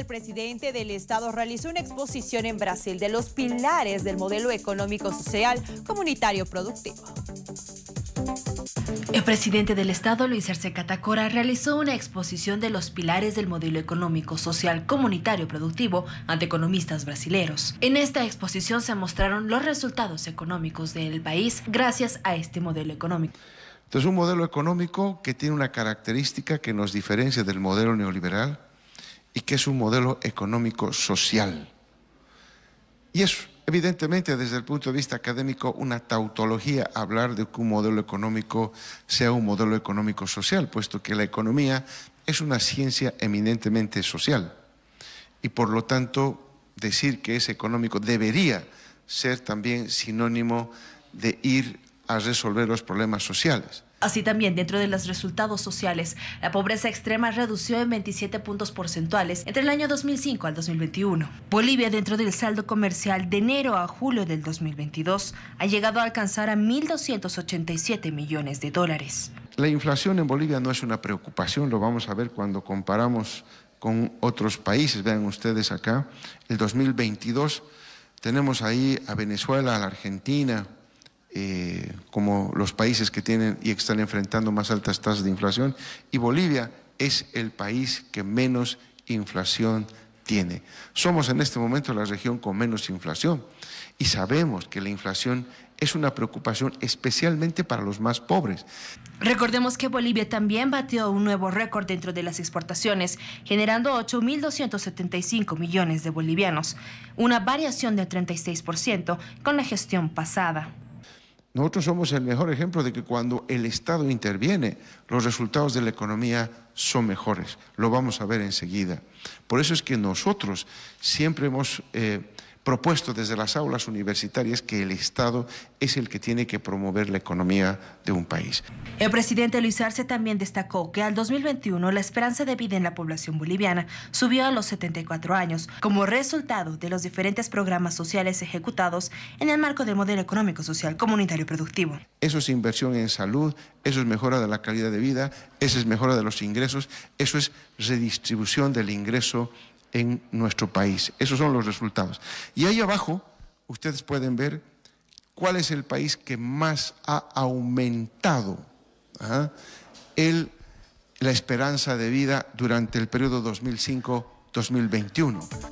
el presidente del Estado realizó una exposición en Brasil de los pilares del modelo económico, social, comunitario, productivo. El presidente del Estado, Luis Arce Catacora, realizó una exposición de los pilares del modelo económico, social, comunitario, productivo ante economistas brasileños. En esta exposición se mostraron los resultados económicos del país gracias a este modelo económico. Es un modelo económico que tiene una característica que nos diferencia del modelo neoliberal, y que es un modelo económico social. Y es evidentemente desde el punto de vista académico una tautología hablar de que un modelo económico sea un modelo económico social, puesto que la economía es una ciencia eminentemente social. Y por lo tanto, decir que es económico debería ser también sinónimo de ir a resolver los problemas sociales. Así también, dentro de los resultados sociales, la pobreza extrema redució en 27 puntos porcentuales entre el año 2005 al 2021. Bolivia, dentro del saldo comercial de enero a julio del 2022, ha llegado a alcanzar a 1.287 millones de dólares. La inflación en Bolivia no es una preocupación, lo vamos a ver cuando comparamos con otros países. Vean ustedes acá, el 2022 tenemos ahí a Venezuela, a la Argentina, eh, como los países que tienen y están enfrentando más altas tasas de inflación, y Bolivia es el país que menos inflación tiene. Somos en este momento la región con menos inflación y sabemos que la inflación es una preocupación especialmente para los más pobres. Recordemos que Bolivia también batió un nuevo récord dentro de las exportaciones, generando 8.275 millones de bolivianos, una variación del 36% con la gestión pasada. Nosotros somos el mejor ejemplo de que cuando el Estado interviene, los resultados de la economía son mejores. Lo vamos a ver enseguida. Por eso es que nosotros siempre hemos eh, propuesto desde las aulas universitarias que el Estado es el que tiene que promover la economía de un país. El presidente Luis Arce también destacó que al 2021 la esperanza de vida en la población boliviana subió a los 74 años como resultado de los diferentes programas sociales ejecutados en el marco del modelo económico social comunitario productivo. Eso es inversión en salud, eso es mejora de la calidad de vida, eso es mejora de los ingresos, eso es redistribución del ingreso en nuestro país. Esos son los resultados. Y ahí abajo ustedes pueden ver cuál es el país que más ha aumentado el, la esperanza de vida durante el periodo 2005-2021.